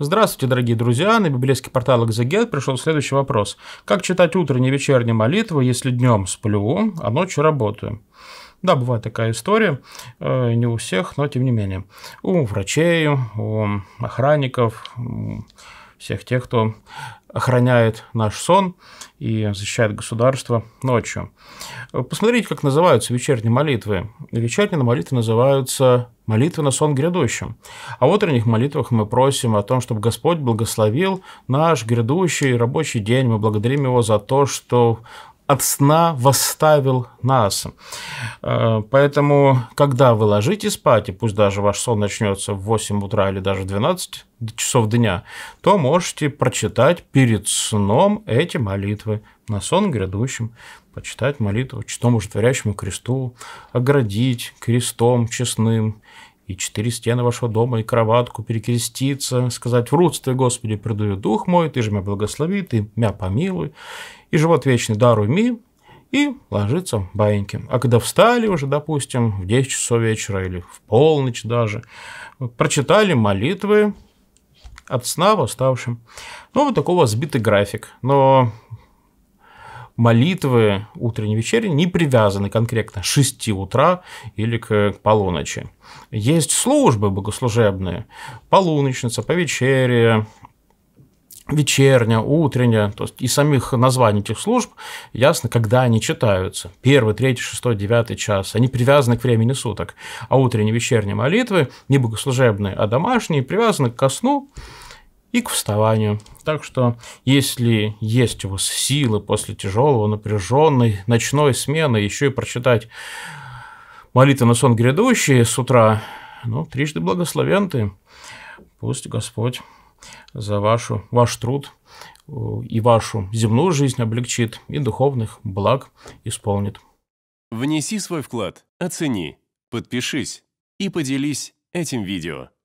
Здравствуйте, дорогие друзья! На библейский портал «Экзегет» пришел следующий вопрос. Как читать утренние и вечерние молитвы, если днем сплю, а ночью работаю? Да, бывает такая история, э, не у всех, но тем не менее. У врачей, у охранников, у всех тех, кто охраняет наш сон и защищает государство ночью. Посмотрите, как называются вечерние молитвы. Вечерние молитвы называются молитвы на сон грядущим. грядущем. А в утренних молитвах мы просим о том, чтобы Господь благословил наш грядущий рабочий день. Мы благодарим Его за то, что от сна восставил нас. Э, поэтому, когда вы ложитесь спать, и пусть даже ваш сон начнется в 8 утра или даже в 12 часов дня, то можете прочитать перед сном эти молитвы на сон грядущим, почитать молитву «Чтому же кресту», оградить крестом честным, и четыре стены вашего дома, и кроватку перекреститься, сказать, в рудстве, Господи, предаю дух мой, ты же меня благослови, ты меня помилуй, и живот вечный даруй ми, и ложиться баиньки. А когда встали уже, допустим, в 10 часов вечера или в полночь даже, прочитали молитвы от сна восставшим. Ну, вот такой у вас сбитый график. Но молитвы утренней вечери не привязаны конкретно к 6 утра или к полуночи. Есть службы богослужебные, полуночница, по вечере, вечерняя, утренняя, то есть и самих названий этих служб, ясно, когда они читаются. Первый, третий, шестой, девятый час. Они привязаны к времени суток. А утренние, вечерние молитвы, не богослужебные, а домашние, привязаны к сну, и к вставанию. Так что, если есть у вас силы после тяжелого, напряженной ночной смены, еще и прочитать молитвы на сон грядущие с утра, ну, трижды благословен ты. Пусть Господь за вашу, ваш труд э, и вашу земную жизнь облегчит, и духовных благ исполнит. Внеси свой вклад, оцени, подпишись и поделись этим видео.